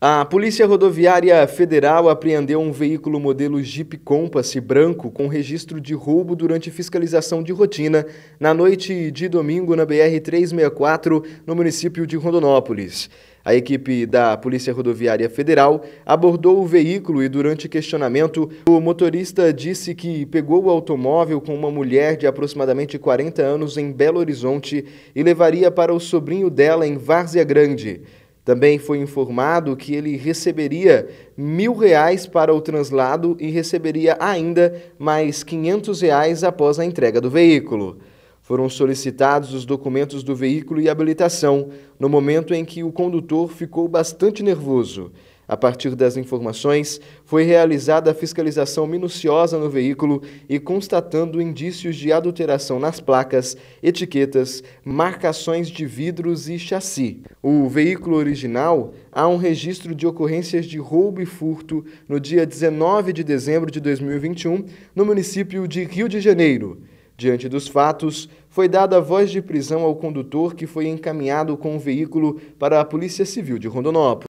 A Polícia Rodoviária Federal apreendeu um veículo modelo Jeep Compass branco com registro de roubo durante fiscalização de rotina na noite de domingo na BR-364, no município de Rondonópolis. A equipe da Polícia Rodoviária Federal abordou o veículo e, durante questionamento, o motorista disse que pegou o automóvel com uma mulher de aproximadamente 40 anos em Belo Horizonte e levaria para o sobrinho dela em Várzea Grande. Também foi informado que ele receberia mil reais para o translado e receberia ainda mais 500 reais após a entrega do veículo. Foram solicitados os documentos do veículo e habilitação, no momento em que o condutor ficou bastante nervoso. A partir das informações, foi realizada a fiscalização minuciosa no veículo e constatando indícios de adulteração nas placas, etiquetas, marcações de vidros e chassi. O veículo original há um registro de ocorrências de roubo e furto no dia 19 de dezembro de 2021, no município de Rio de Janeiro. Diante dos fatos, foi dada voz de prisão ao condutor que foi encaminhado com o veículo para a Polícia Civil de Rondonópolis.